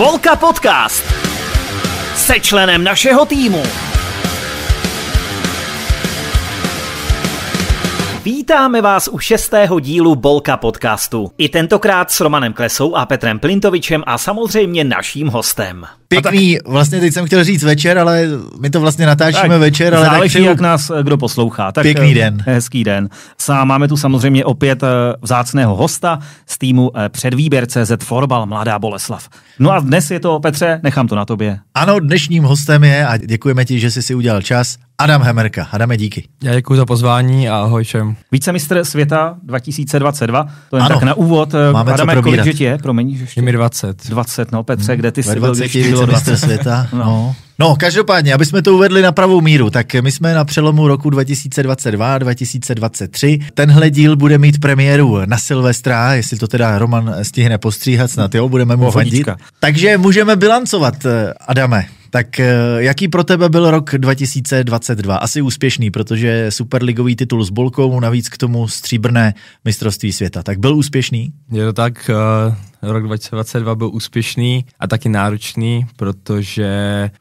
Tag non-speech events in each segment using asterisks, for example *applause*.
Bolka Podcast. Se členem našeho týmu. Vítáme vás u šestého dílu Bolka podcastu. I tentokrát s Romanem Klesou a Petrem Plintovičem a samozřejmě naším hostem. Pěkný, vlastně teď jsem chtěl říct večer, ale my to vlastně natáčíme tak, večer. Ale záleží, tak jak nás eh, kdo poslouchá. Tak, pěkný eh, den. Hezký den. Sám máme tu samozřejmě opět eh, vzácného hosta z týmu předvýběrce Z Forbal, Mladá Boleslav. No a dnes je to, Petře, nechám to na tobě. Ano, dnešním hostem je a děkujeme ti, že jsi si udělal čas. Adam Hemerka. Adame, díky. Já děkuji za pozvání a ahoj všem. Vícemistr světa 2022, to je ano, tak na úvod. Máme Adame, co probírat. kolik je? Promiň, ještě? Mi 20. 20, no Petře, kde ty jsi byl, když ty bylo 20 světa? *laughs* no. no. No, každopádně, aby jsme to uvedli na pravou míru, tak my jsme na přelomu roku 2022 a 2023. Tenhle díl bude mít premiéru na Silvestra, jestli to teda Roman stihne postříhat, snad jo, budeme mu fandit. Takže můžeme bilancovat, Adame. Tak eh, jaký pro tebe byl rok 2022? Asi úspěšný, protože superligový titul s Bolkou, navíc k tomu stříbrné mistrovství světa. Tak byl úspěšný? Je to tak, eh, rok 2022 byl úspěšný a taky náročný, protože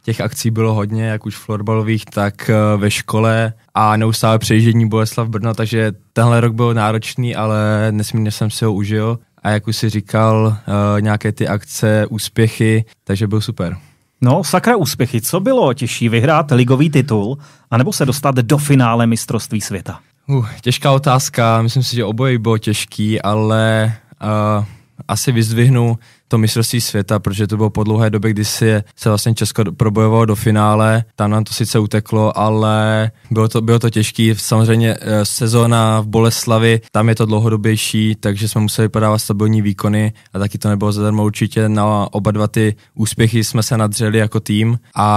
těch akcí bylo hodně, jak už florbalových, tak eh, ve škole a neustále přejíždění Boleslav Brno, takže tenhle rok byl náročný, ale nesmírně jsem si ho užil a jak už si říkal, nějaké ty akce, úspěchy, takže byl super. No, sakra úspěchy. Co bylo těžší, vyhrát ligový titul anebo se dostat do finále mistrovství světa? Uh, těžká otázka. Myslím si, že oboje bylo těžký, ale uh, asi vyzdvihnu to mistrovství světa, protože to bylo po dlouhé době, kdy si se vlastně Česko probojovalo do finále, tam nám to sice uteklo, ale bylo to, bylo to těžké. Samozřejmě eh, sezóna v Boleslavi, tam je to dlouhodobější, takže jsme museli podávat stabilní výkony a taky to nebylo zadarmo určitě. Na oba dva ty úspěchy jsme se nadřeli jako tým a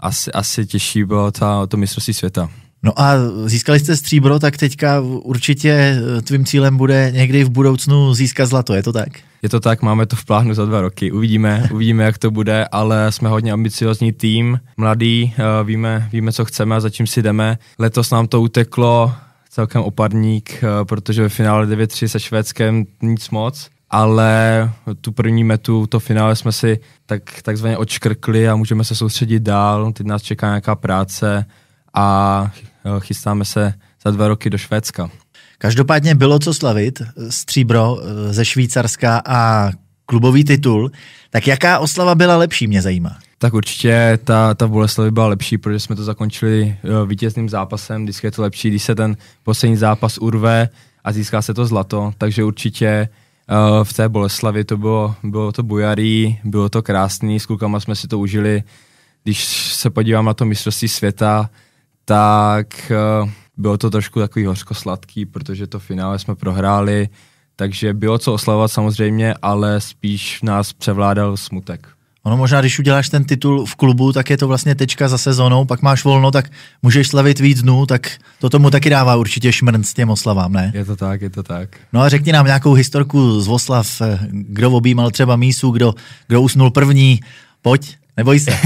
asi, asi těžší bylo ta, to mistrovství světa. No a získali jste stříbro, tak teďka určitě eh, tvým cílem bude někdy v budoucnu získat zlato, je to tak? Je to tak, máme to v plánu za dva roky, uvidíme, *laughs* uvidíme, jak to bude, ale jsme hodně ambiciozní tým, mladý, eh, víme, víme, co chceme a za čím si jdeme. Letos nám to uteklo celkem oparník, eh, protože ve finále 9-3 se Švédskem nic moc, ale tu první metu, to finále jsme si tak, takzvaně odškrkli a můžeme se soustředit dál. Teď nás čeká nějaká práce a Eh, chystáme se za dva roky do Švédska. Každopádně bylo co slavit, eh, stříbro eh, ze Švýcarska a klubový titul, tak jaká oslava byla lepší, mě zajímá. Tak určitě ta, ta Boleslavy byla lepší, protože jsme to zakončili vítězným zápasem, vždycky je to lepší, když se ten poslední zápas urve a získá se to zlato, takže určitě v té Boleslavi to bylo, bylo to bujarý, bylo to krásný, s klukama jsme si to užili, když se podívám na to mistrovství světa, tak eh, bylo to trošku takový hořkosladký, protože to finále jsme prohráli, takže bylo co oslavovat samozřejmě, ale spíš nás převládal smutek. Ono možná, když uděláš ten titul v klubu, tak je to vlastně tečka za sezonou, pak máš volno, tak můžeš slavit víc dnů, tak to tomu taky dává určitě šmrnc těm oslavám, ne? Je to tak, je to tak. No a řekni nám nějakou historku z Oslav, eh, kdo objímal třeba mísu, kdo, kdo usnul první, pojď, neboj se.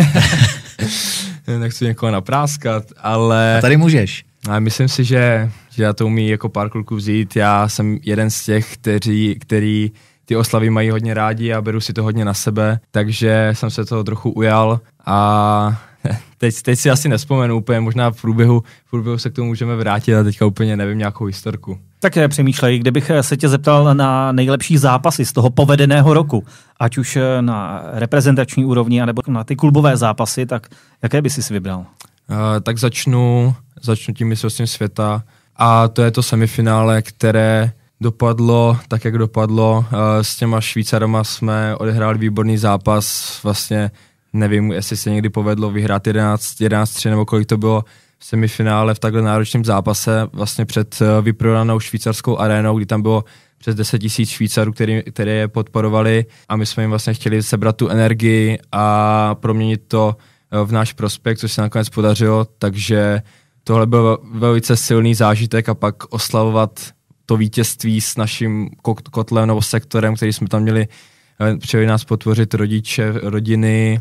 *laughs* nechci někoho napráskat, ale... A tady můžeš. A myslím si, že, že já to umí jako pár kluků vzít. Já jsem jeden z těch, kteří, který ty oslavy mají hodně rádi a beru si to hodně na sebe, takže jsem se toho trochu ujal a *laughs* teď, teď si asi nespomenu úplně, možná v průběhu, v průběhu se k tomu můžeme vrátit a teďka úplně nevím nějakou historku. Tak přemýšlej, kdybych eh, se tě zeptal na nejlepší zápasy z toho povedeného roku, ať už eh, na reprezentační úrovni, anebo na ty klubové zápasy, tak jaké by si vybral? Uh, tak začnu, začnu tím mistrovstvím světa a to je to semifinále, které dopadlo tak, jak dopadlo. Uh, s těma Švýcaroma jsme odehráli výborný zápas, vlastně nevím, jestli se někdy povedlo vyhrát 11-3 nebo kolik to bylo, v semifinále v takhle náročném zápase vlastně před eh, vyprodanou švýcarskou arénou, kdy tam bylo přes 10 tisíc Švýcarů, který, které je podporovali a my jsme jim vlastně chtěli sebrat tu energii a proměnit to eh, v náš prospekt, což se nakonec podařilo, takže tohle byl velice silný zážitek a pak oslavovat to vítězství s naším kotlem nebo sektorem, který jsme tam měli, eh, přijeli nás potvořit rodiče, rodiny,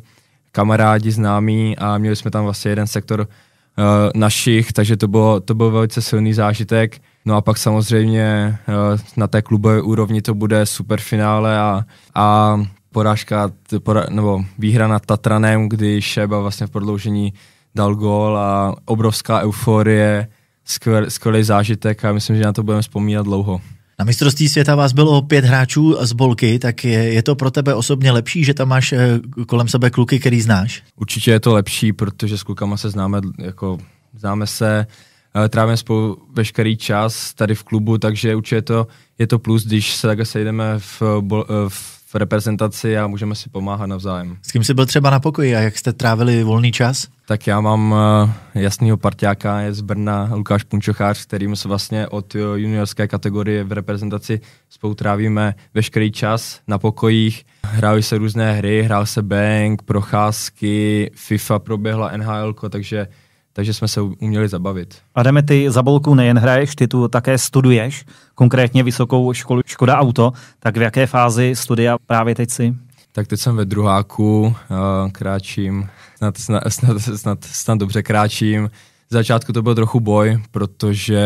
kamarádi, známí a měli jsme tam vlastně jeden sektor Eh, našich, takže to bylo, to bylo velice silný zážitek. No a pak samozřejmě eh, na té klubové úrovni to bude super finále a, a porážka, pora, nebo výhra nad Tatranem, kdy Šeba vlastně v prodloužení dal gól a obrovská euforie, skvěl, skvělý zážitek a myslím, že na to budeme vzpomínat dlouho. Na mistrovství světa vás bylo pět hráčů z Bolky, tak je, je to pro tebe osobně lepší, že tam máš eh, kolem sebe kluky, který znáš? Určitě je to lepší, protože s klukama se známe, jako známe se, trávíme spolu veškerý čas tady v klubu, takže určitě je to, je to plus, když se takhle sejdeme v, eh, v v reprezentaci a můžeme si pomáhat navzájem. S kým jsi byl třeba na pokoji a jak jste trávili volný čas? Tak já mám eh, jasného partiáka, je z Brna Lukáš Punčochář, kterým se vlastně od eh, juniorské kategorie v reprezentaci spolu trávíme veškerý čas na pokojích. Hrály se různé hry, hrál se bank, procházky, FIFA proběhla NHL, takže takže jsme se uměli zabavit. Adame, ty za bolku nejen hraješ, ty tu také studuješ, konkrétně vysokou školu Škoda Auto, tak v jaké fázi studia právě teď si? Tak teď jsem ve druháku, kráčím, snad, snad, snad, snad, snad dobře kráčím. V začátku to byl trochu boj, protože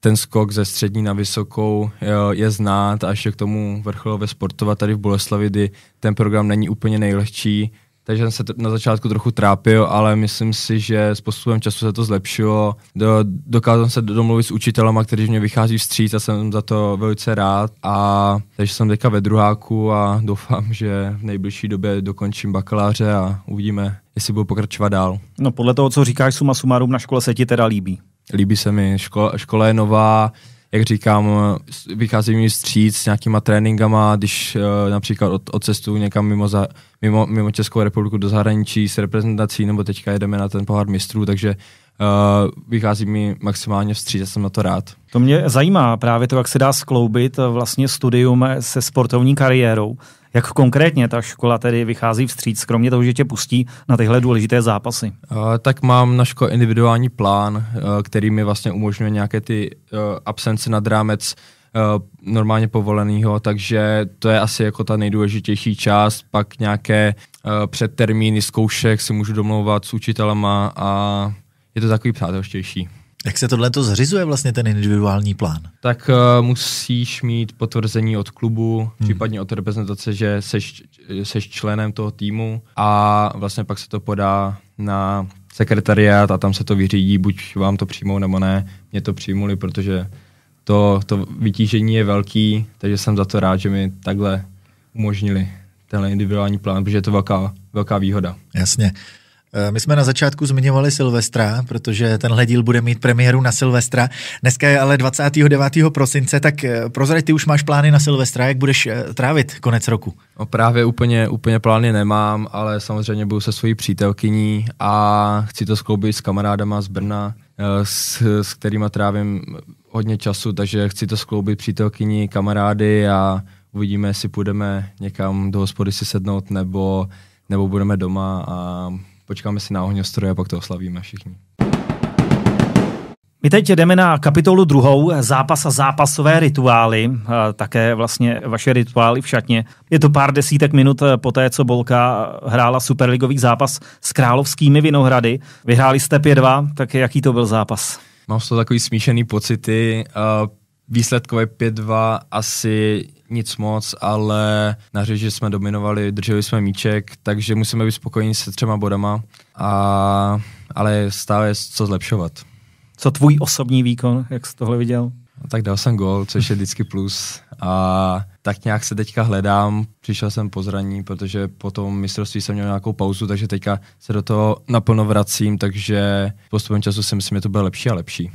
ten skok ze střední na vysokou e, je znát a ještě k tomu vrcholové sportovat tady v Boleslavi, kdy ten program není úplně nejlehčí, takže jsem se na začátku trochu trápil, ale myslím si, že s postupem času se to zlepšilo. Do, dokázal jsem se domluvit s učitelama, kteří mě vychází vstříc a jsem za to velice rád. A takže jsem teďka ve druháku a doufám, že v nejbližší době dokončím bakaláře a uvidíme, jestli budu pokračovat dál. No podle toho, co říkáš suma sumarum, na škole se ti teda líbí? Líbí se mi, škola, škola je nová, jak říkám, vycházím mi stříc s nějakýma tréninkama, když uh, například od, cestu někam mimo, za, mimo, mimo Českou republiku do zahraničí s reprezentací, nebo teďka jedeme na ten pohár mistrů, takže uh, vychází mi maximálně vstříc, já jsem na to rád. To mě zajímá právě to, jak se dá skloubit eh, vlastně studium eh, se sportovní kariérou. Jak konkrétně ta škola tedy vychází vstříc, kromě toho, že tě pustí na tyhle důležité zápasy? Uh, tak mám na škole individuální plán, uh, který mi vlastně umožňuje nějaké ty uh, absence nad rámec uh, normálně povoleného, takže to je asi jako ta nejdůležitější část, pak nějaké uh, předtermíny zkoušek si můžu domlouvat s učitelama a je to takový přátelštější. Jak se tohle to zřizuje vlastně ten individuální plán? Tak uh, musíš mít potvrzení od klubu, hmm. případně od reprezentace, že jsi členem toho týmu a vlastně pak se to podá na sekretariát a tam se to vyřídí, buď vám to přijmou nebo ne. Mě to přijmuli, protože to, to vytížení je velký, takže jsem za to rád, že mi takhle umožnili tenhle individuální plán, protože je to velká, velká výhoda. Jasně. Eh, my jsme na začátku zmiňovali Silvestra, protože tenhle díl bude mít premiéru na Silvestra. Dneska je ale 29. prosince, tak eh, prozraď, ty už máš plány na Silvestra, jak budeš eh, trávit konec roku? No právě úplně, úplně plány nemám, ale samozřejmě budu se svojí přítelkyní a chci to skloubit s kamarádama z Brna, s, s kterými trávím hodně času, takže chci to skloubit přítelkyní, kamarády a uvidíme, jestli půjdeme někam do hospody si sednout nebo, nebo budeme doma a počkáme si na ohňostroje a pak to oslavíme všichni. My teď jdeme na kapitolu druhou, zápas a zápasové rituály, také vlastně vaše rituály v šatně. Je to pár desítek minut po té, co Bolka hrála superligový zápas s Královskými Vinohrady. Vyhráli jste 5-2, tak jaký to byl zápas? Mám z toho takový smíšený pocity. Výsledkové 5-2 asi nic moc, ale na že jsme dominovali, drželi jsme míček, takže musíme být spokojeni se třema bodama, a, ale stále je co zlepšovat. Co tvůj osobní výkon, jak jsi tohle viděl? No, tak dal jsem gol, což je vždycky plus. A tak nějak se teďka hledám. Přišel jsem po zraní, protože po tom mistrovství jsem měl nějakou pauzu, takže teďka se do toho naplno vracím, takže postupem času si myslím, že to bude lepší a lepší.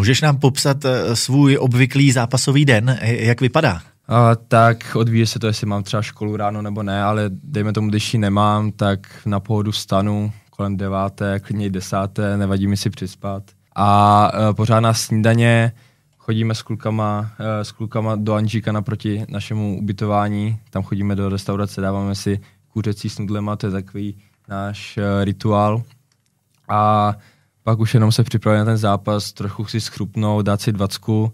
Můžeš nám popsat eh, svůj obvyklý zápasový den, eh, jak vypadá? A, tak odvíjí se to, jestli mám třeba školu ráno nebo ne, ale dejme tomu, když ji nemám, tak na pohodu stanu kolem deváté, klidně desáté, nevadí mi si přispat. A e, eh, pořádná snídaně, chodíme s klukama, a, s klukama do Anžíka naproti našemu ubytování, tam chodíme do restaurace, dáváme si kuřecí s nudlema, to je takový náš a, rituál. A pak už jenom se připravit na ten zápas, trochu si schrupnout, dát si dvacku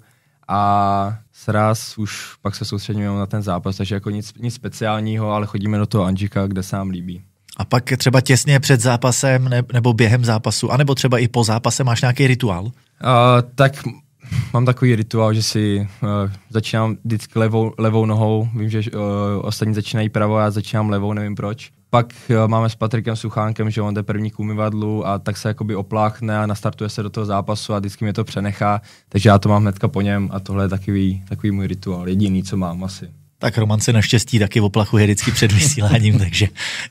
a sraz už pak se soustředíme na ten zápas, takže jako nic, nic speciálního, ale chodíme do toho Anžika, kde se nám líbí. A pak třeba těsně před zápasem ne, nebo během zápasu, anebo třeba i po zápase máš nějaký rituál? Uh, tak mám takový rituál, že si uh, začínám vždycky levou, levou nohou, vím, že uh, ostatní začínají pravou, já začínám levou, nevím proč pak eh, máme s Patrikem Suchánkem, že on jde první k umyvadlu a tak se jakoby opláchne a nastartuje se do toho zápasu a vždycky mě to přenechá, takže já to mám hnedka po něm a tohle je takový, takový můj rituál, jediný, co mám asi. Tak Roman se naštěstí taky oplachuje vždycky před vysíláním, *laughs* takže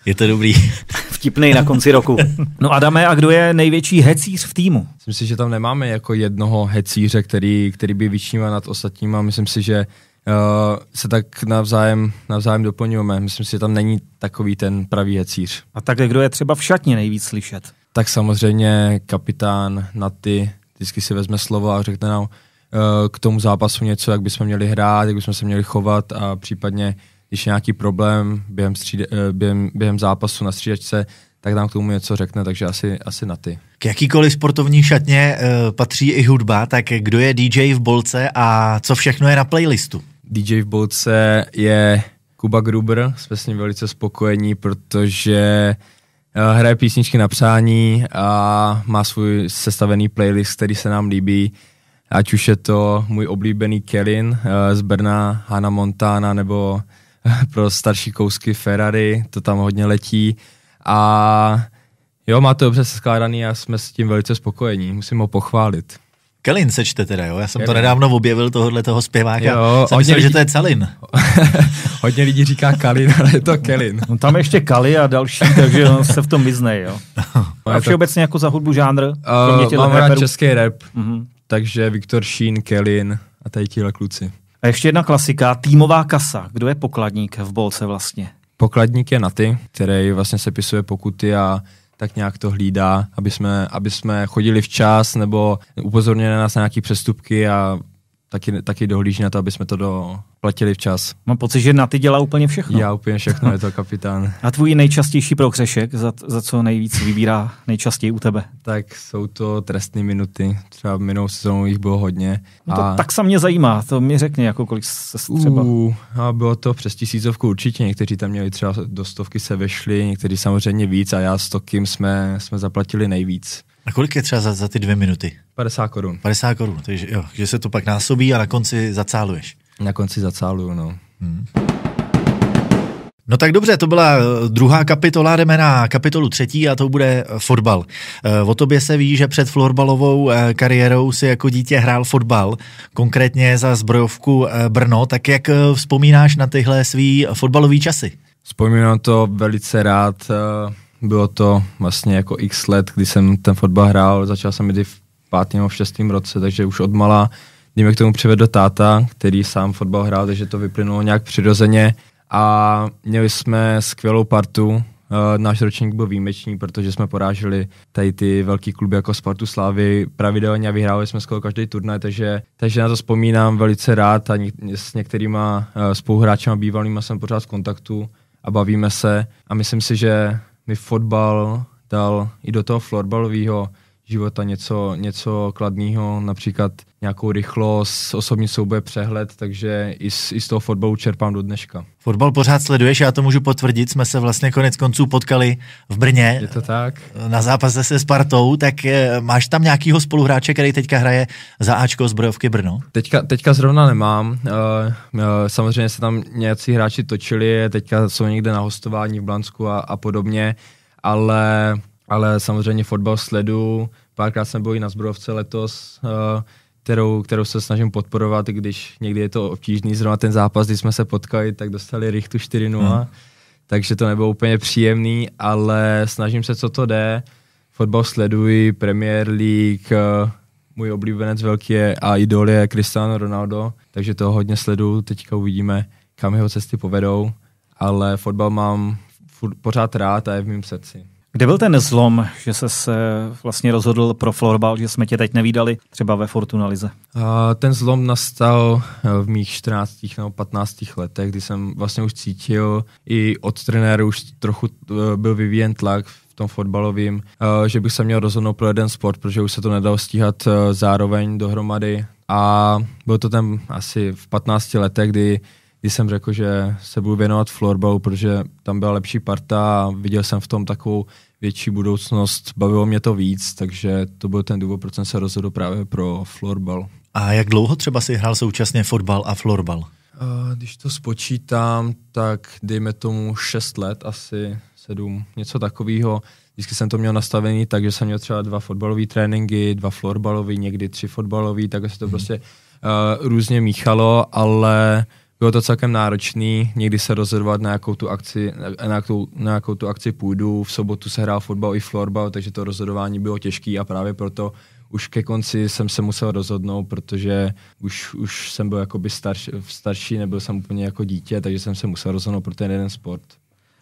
je to dobrý. *laughs* Vtipnej na konci roku. *laughs* No Adame, a kdo je největší hecíř v týmu? Myslím si, že tam nemáme jako jednoho hecíře, který, který by vyčníval nad ostatníma. Myslím si, že Eh, se tak navzájem, navzájem doplňujeme. Myslím si, že tam není takový ten pravý hecíř. A tak kdo je třeba v šatně nejvíc slyšet? Tak samozřejmě kapitán Naty vždycky si vezme slovo a řekne nám eh, k tomu zápasu něco, jak bychom měli hrát, jak bychom se měli chovat a případně, když je nějaký problém během, stříde, eh, během, během zápasu na střídačce, tak nám k tomu něco řekne, takže asi, asi na ty. K jakýkoliv sportovní šatně uh, patří i hudba, tak kdo je DJ v bolce a co všechno je na playlistu? DJ v Bolce je Kuba Gruber, jsme s ním velice spokojení, protože eh, hraje písničky na přání a má svůj sestavený playlist, který se nám líbí. Ať už je to můj oblíbený Kelin eh, z Brna, Hannah Montana nebo eh, pro starší kousky Ferrari, to tam hodně letí. A jo, má to dobře skládaný a jsme s tím velice spokojení, musím ho pochválit. Kelin se čte teda, jo? Já jsem Kelin. to nedávno objevil, tohohle toho zpěváka. Jo, jsem myslel, lidi... že to je Celin. *laughs* hodně lidí říká Kalin, ale je to Kelin. No, tam ještě Kali a další, takže on se v tom vyzne, jo. *laughs* A všeobecně jako za hudbu žánr? Uh, mám rád český rap, uh-huh. takže Viktor Šín, Kelin a tady tíhle kluci. A ještě jedna klasika, týmová kasa. Kdo je pokladník v bolce vlastně? Pokladník je Naty, který vlastně sepisuje pokuty a tak nějak to hlídá, aby jsme, aby jsme chodili včas nebo upozorněné nás na nějaké přestupky a taky, taky dohlíží na to, aby jsme to doplatili včas. Mám pocit, že na ty dělá úplně všechno. Já úplně všechno, je to *laughs* kapitán. A tvůj nejčastější prohřešek, za, za co nejvíc vybírá nejčastěji u tebe? Tak jsou to trestné minuty, třeba minulou sezónu jich bylo hodně. A... No to a... tak se mě zajímá, to mi řekni, jako kolik se třeba. U, a bylo to přes tisícovku určitě, někteří tam měli třeba do stovky se vešli, někteří samozřejmě víc a já s Tokim jsme, jsme zaplatili nejvíc. A kolik je třeba za, za ty dvě minuty? 50 korun. 50 korun, takže jo, že se to pak násobí a na konci zacáluješ. Na konci zacáluju, no. Hmm. No tak dobře, to byla eh, druhá kapitola, jdeme na kapitolu třetí a to bude eh, fotbal. Eh, o tobě se ví, že před florbalovou kariérou si jako dítě hrál fotbal, konkrétně za zbrojovku Brno, tak jak vzpomínáš na tyhle svý fotbalové časy? Vzpomínám to velice rád, bylo to vlastně jako x let, kdy jsem ten fotbal hrál, začal jsem kdy v pátém nebo v šestém roce, takže už od malá. mě k tomu přivedl táta, který sám fotbal hrál, takže to vyplynulo nějak přirozeně a měli jsme skvělou partu, eh, náš ročník byl výjimečný, protože jsme porážili tady ty velký kluby jako Spartu Slávy pravidelně a vyhrávali jsme skoro každý turnaj, takže, takže na to vzpomínám velice rád a s některýma uh, spoluhráčema bývalýma jsem pořád v kontaktu a bavíme se a myslím si, že mi fotbal dal i do toho florbalového života něco, něco kladného, například nějakou rychlost, osobní souboje, přehled, takže i z, i z toho fotbalu čerpám do dneška. Fotbal pořád sleduješ, já to můžu potvrdit, jsme se vlastně konec konců potkali v Brně. Je to tak? Na zápase se Spartou, tak eh, máš tam nějakýho spoluhráče, který teďka hraje za Ačko zbrojovky Brno? Teďka, teďka zrovna nemám, eh, eh, samozřejmě se tam nějací hráči točili, teďka jsou někde na hostování v Blansku a, a podobně, ale ale samozřejmě fotbal sledu, párkrát jsem byl i na zbrojovce letos, eh, kterou, kterou se snažím podporovat, když někdy je to obtížný, zrovna ten zápas, když jsme se potkali, tak dostali Richtu 4-0, hmm. takže to nebylo úplně příjemný, ale snažím se, co to jde, fotbal sleduji, Premier League, eh, můj oblíbenec velký je a idol je Cristiano Ronaldo, takže toho hodně sleduju, teďka uvidíme, kam jeho cesty povedou, ale fotbal mám pořád rád a je v mém srdci. Kde byl ten zlom, že se vlastně rozhodl pro florbal, že jsme tě teď nevídali třeba ve Fortuna Lize? Uh, ten zlom nastal eh, v mých 14 nebo 15 letech, kdy jsem vlastně už cítil i od trenéru už trochu eh, byl vyvíjen tlak v tom fotbalovým, eh, že bych se měl rozhodnout pro jeden sport, protože už se to nedalo stíhat zároveň dohromady. A byl to ten asi v 15 letech, kdy když jsem řekl, že se budu věnovat florbalu, protože tam byla lepší parta a viděl jsem v tom takovou větší budoucnost, bavilo mě to víc, takže to byl ten důvod, proč jsem se rozhodl právě pro florbal. A jak dlouho třeba si hrál současně fotbal a florbal? Když to spočítám, tak dejme tomu 6 let, asi 7, něco takového. Vždycky jsem to měl nastavený tak, že jsem měl třeba dva fotbalové tréninky, dva florbalové, někdy tři fotbalové, takže se to hmm. prostě uh, různě míchalo, ale uh, bylo to celkem náročný, někdy se rozhodovat, na jakou tu akci, na, na, jakou, na jakou tu akci půjdu. V sobotu se hrál fotbal i florbal, takže to rozhodování bylo těžké a právě proto už ke konci jsem se musel rozhodnout, protože už, už jsem byl jakoby starš, starší, nebyl jsem úplně jako dítě, takže jsem se musel rozhodnout pro ten jeden sport.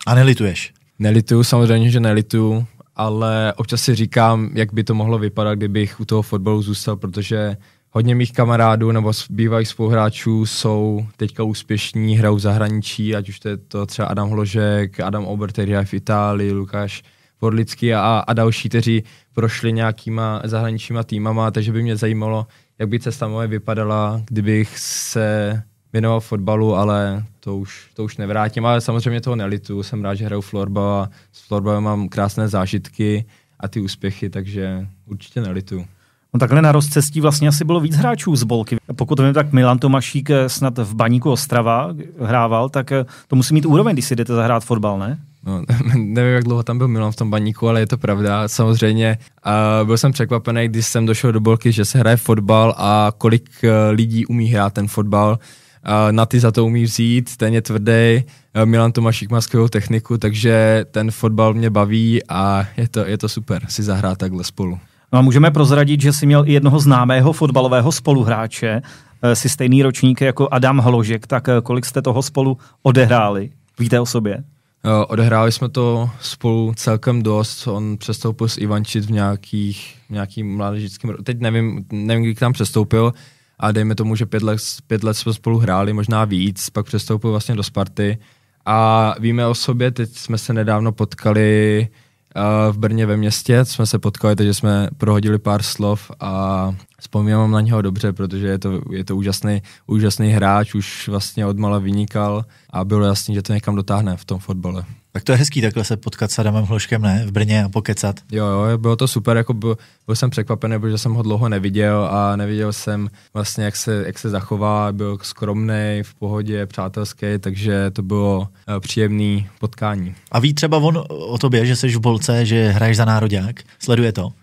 A nelituješ? Nelituju, samozřejmě, že nelituju, ale občas si říkám, jak by to mohlo vypadat, kdybych u toho fotbalu zůstal, protože hodně mých kamarádů nebo bývalých spoluhráčů jsou teďka úspěšní, hrajou v zahraničí, ať už to je to třeba Adam Hložek, Adam Ober, který je v Itálii, Lukáš Vorlický a, a další, kteří prošli nějakýma zahraničníma týmama, takže by mě zajímalo, jak by cesta moje vypadala, kdybych se věnoval fotbalu, ale to už, to už nevrátím, ale samozřejmě toho nelitu, jsem rád, že hraju florbal a s florbalem mám krásné zážitky a ty úspěchy, takže určitě nelitu. No takhle na rozcestí vlastně asi bylo víc hráčů z Bolky. Pokud vím, tak Milan Tomašík eh, snad v baníku Ostrava eh, hrával, tak eh, to musí mít úroveň, když si jdete zahrát fotbal, ne? No, *laughs* nevím, jak dlouho tam byl Milan v tom baníku, ale je to pravda. Samozřejmě uh, byl jsem překvapený, když jsem došel do Bolky, že se hraje fotbal a kolik uh, lidí umí hrát ten fotbal. Uh, na ty za to umí vzít, ten je tvrdý, uh, Milan Tomašík má skvělou techniku, takže ten fotbal mě baví a je to, je to super si zahrát takhle spolu. No a můžeme prozradit, že si měl i jednoho známého fotbalového spoluhráče, eh, si stejný ročník jako Adam Hložek, tak eh, kolik jste toho spolu odehráli? Víte o sobě? Eh, odehráli jsme to spolu celkem dost. On přestoupil s Ivančit v nějakých, nějakým mládežickým... Teď nevím, nevím, kdy tam přestoupil, a dejme tomu, že pět let, pět let jsme spolu hráli, možná víc, pak přestoupil vlastně do Sparty. A víme o sobě, teď jsme se nedávno potkali uh, Eh, v Brně ve městě, jsme se potkali, takže jsme prohodili pár slov a vzpomínám na něho dobře, protože je to, je to úžasný, úžasný hráč, už vlastně odmala vynikal a bylo jasný, že to někam dotáhne v tom fotbale. Tak to je hezký takhle se potkat s Adamem Hloškem, ne? V Brně a pokecat. Jo, jo, bylo to super, jako byl, byl jsem překvapený, protože jsem ho dlouho neviděl a neviděl jsem vlastně, jak se, jak se zachová, byl skromný, v pohodě, přátelský, takže to bylo uh, eh, příjemné potkání. A ví třeba on o tobě, že jsi v Bolce, že hraješ za nároďák? Sleduje to? Uh,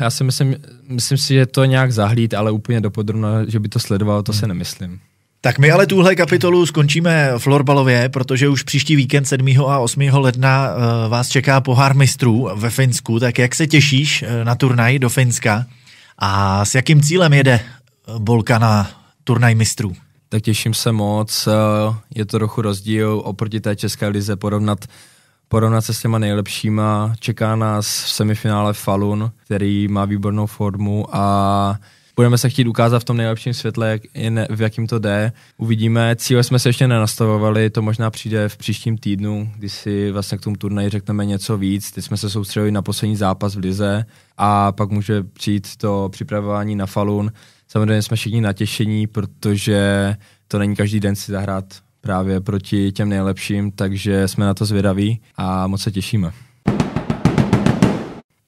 já si myslím, myslím si, že to nějak zahlíd, ale úplně dopodrobno, že by to sledoval, to hmm. se nemyslím. Tak my ale tuhle kapitolu skončíme florbalově, protože už příští víkend 7. a 8. ledna eh, vás čeká pohár mistrů ve Finsku. Tak jak se těšíš eh, na turnaj do Finska a s jakým cílem jede eh, Bolka na turnaj mistrů? Tak těším se moc. Je to trochu rozdíl oproti té české lize porovnat porovnat se s těma nejlepšíma. Čeká nás v semifinále Falun, který má výbornou formu a budeme se chtít ukázat v tom nejlepším světle, jak, v jakým to jde. Uvidíme, cíle jsme se ještě nenastavovali, to možná přijde v příštím týdnu, kdy si vlastně k tomu turnaji řekneme něco víc. Teď jsme se soustředili na poslední zápas v Lize a pak může přijít to připravování na Falun. Samozřejmě jsme všichni natěšení, protože to není každý den si zahrát právě proti těm nejlepším, takže jsme na to zvědaví a moc se těšíme.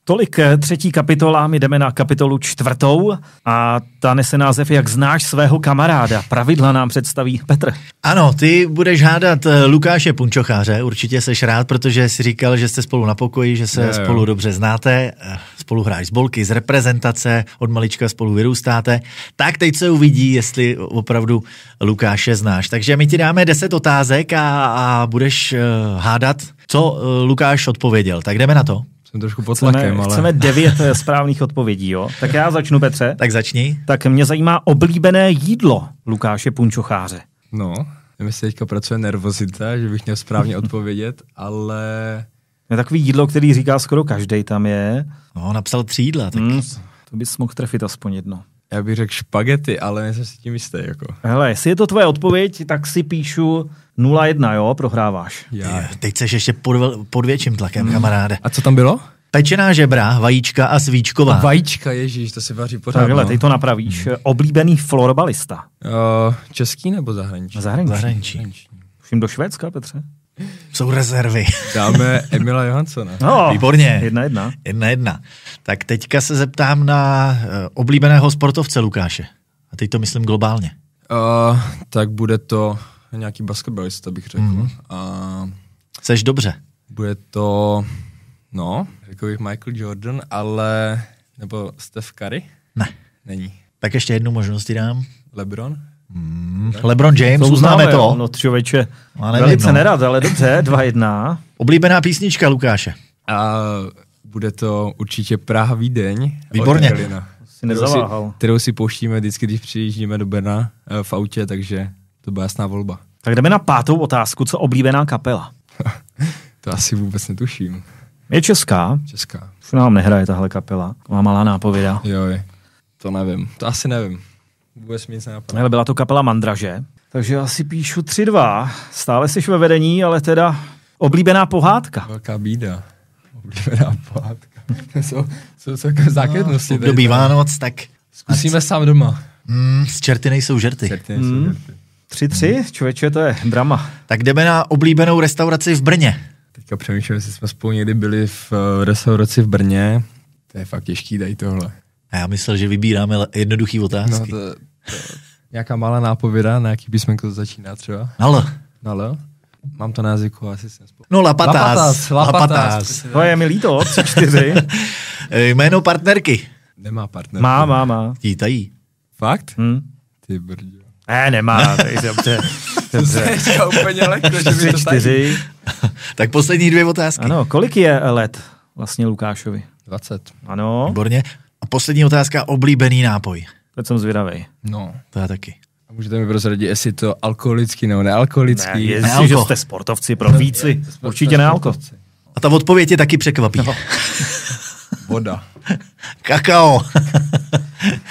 Tolik třetí kapitola, my jdeme na kapitolu čtvrtou a ta nese název Jak znáš svého kamaráda. Pravidla nám představí Petr. Ano, ty budeš hádat eh, Lukáše Punčocháře, určitě seš rád, protože si říkal, že jste spolu na pokoji, že se je, spolu jo. dobře znáte, eh, spolu hráš z bolky, z reprezentace, od malička spolu vyrůstáte. Tak teď se uvidí, jestli opravdu Lukáše znáš. Takže my ti dáme 10 otázek a, a budeš eh, hádat, co Lukáš odpověděl. Tak jdeme na to. Jsem trošku pod tlakem, chceme, ale... Chceme devět eh, správných odpovědí, jo? Tak já začnu, Petře. Tak začni. Tak mě zajímá oblíbené jídlo Lukáše Punčocháře. No, nevím, jestli teďka pracuje nervozita, že bych měl správně odpovědět, ale... Je takový jídlo, který říká skoro každý tam je. No, napsal tři jídla, tak... Mm, to bys mohl trefit aspoň jedno. Já bych řekl špagety, ale nejsem si tím jistý. Jako. Hele, jestli je to tvoje odpověď, tak si píšu 0-1, jo, prohráváš. Já. Je, teď jsi ještě pod, pod větším tlakem, hmm. kamaráde. A co tam bylo? Pečená žebra, vajíčka a svíčková. A vajíčka, ježíš, to si vaří pořád. Takhle, no. teď to napravíš. Hmm. Oblíbený florbalista. Uh, český nebo zahraniční? Zahraniční. zahraniční. Všim do Švédska, Petře? Jsou rezervy. Dáme Emila Johansona. No, Výborně. Jedna jedna. Jedna jedna. Tak teďka se zeptám na eh, oblíbeného sportovce Lukáše. A teď to myslím globálně. Uh, tak bude to nějaký basketbalista, bych řekl. Mm. Uh, Seš dobře. Bude to, no, řekl bych Michael Jordan, ale, nebo Steph Curry? Ne. Není. Tak ještě jednu možnost dám. LeBron? Hmm. LeBron James, to uznáme, uznáme to. No člověče, ale velice no. nerad, ale dobře, 2-1. Oblíbená písnička Lukáše. A bude to určitě Praha Vídeň. Výborně. Si nezaváhal. Kterou si, kterou si pouštíme vždycky, když přijíždíme do Brna eh, v autě, takže to byla jasná volba. Tak jdeme na pátou otázku, co oblíbená kapela? *laughs* to asi vůbec netuším. Je česká. Česká. Už nám nehraje tahle kapela. Má malá nápověda. Jo, to nevím. To asi nevím vůbec nic nenapadá. Ale byla to kapela Mandraže, takže asi píšu 3-2. Stále jsi ve vedení, ale teda oblíbená pohádka. Velká bída. Oblíbená pohádka. *laughs* To jsou, jsou takové no, základnosti. No, období Vánoc, tak... Zkusíme sám doma. Mm, z čerty nejsou žerty. Čerty nejsou mm. žerty. Tři, tři? člověče, to je drama. Tak jdeme na oblíbenou restauraci v Brně. Teďka přemýšlím, jestli jsme spolu někdy byli v eh, restauraci v Brně. To je fakt těžký, dají tohle. A já myslel, že vybíráme jednoduchý otázky. No to, *laughs* Nějaká malá nápověda, na jaký písmenko to začíná třeba? Na L. Na L? Mám to na jazyku, asi jsem spolu. No, Lapatás. Lapatás. Lapatás. lapatás. To je mi líto, tři, čtyři. *laughs* Jméno partnerky. Nemá partnerku. Má, má, má. Títají. Fakt? Hm? Ty brdě. Ne, nemá, dobře. *laughs* dobře. To úplně lehko, že tak poslední dvě otázky. Ano, kolik je let vlastně Lukášovi? 20. Ano. Výborně. A poslední otázka, oblíbený nápoj. Teď jsem zvědavý. No. To já taky. A můžete mi prozradit, jestli to alkoholický nebo nealkoholický? Ne, jestli, Nealko. že jste sportovci, profíci, určitě nealkoholici. A ta odpověď je taky překvapí. No. Voda. Kakao.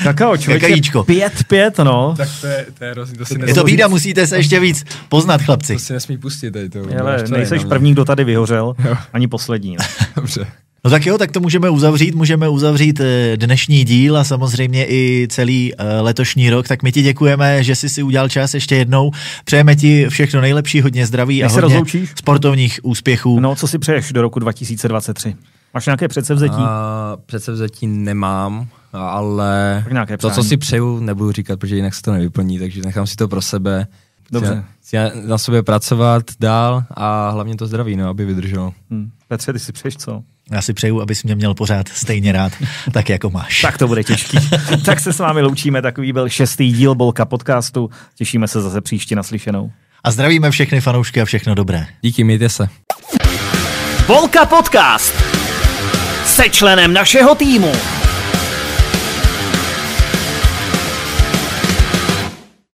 Kakao, člověk Kakajíčko. pět, pět, no. Tak to je, to je hrozný, to si Je to bída, musíte se ještě víc poznat, chlapci. To si nesmí pustit tady to. Ale nejseš no. první, kdo tady vyhořel, jo. ani poslední. *laughs* Dobře. No tak jo, tak to můžeme uzavřít, můžeme uzavřít eh, dnešní díl a samozřejmě i celý eh, letošní rok, tak my ti děkujeme, že jsi si udělal čas ještě jednou, přejeme ti všechno nejlepší, hodně zdraví a hodně rozloučí. sportovních úspěchů. No, co si přeješ do roku 2023? Máš nějaké předsevzetí? A, předsevzetí nemám, ale to, co si přeju, nebudu říkat, protože jinak se to nevyplní, takže nechám si to pro sebe. Dobře. Chci na, na sobě pracovat dál a hlavně to zdraví, no, aby vydrželo. Hmm. Petře, ty si přeješ co? Já si přeju, abys mě měl pořád stejně rád, *laughs* tak jako máš. tak to bude těžký. *laughs* tak se s vámi loučíme, takový byl šestý díl Bolka podcastu. Těšíme se zase příště naslyšenou. A zdravíme všechny fanoušky a všechno dobré. Díky, mějte se. Bolka podcast se členem našeho týmu.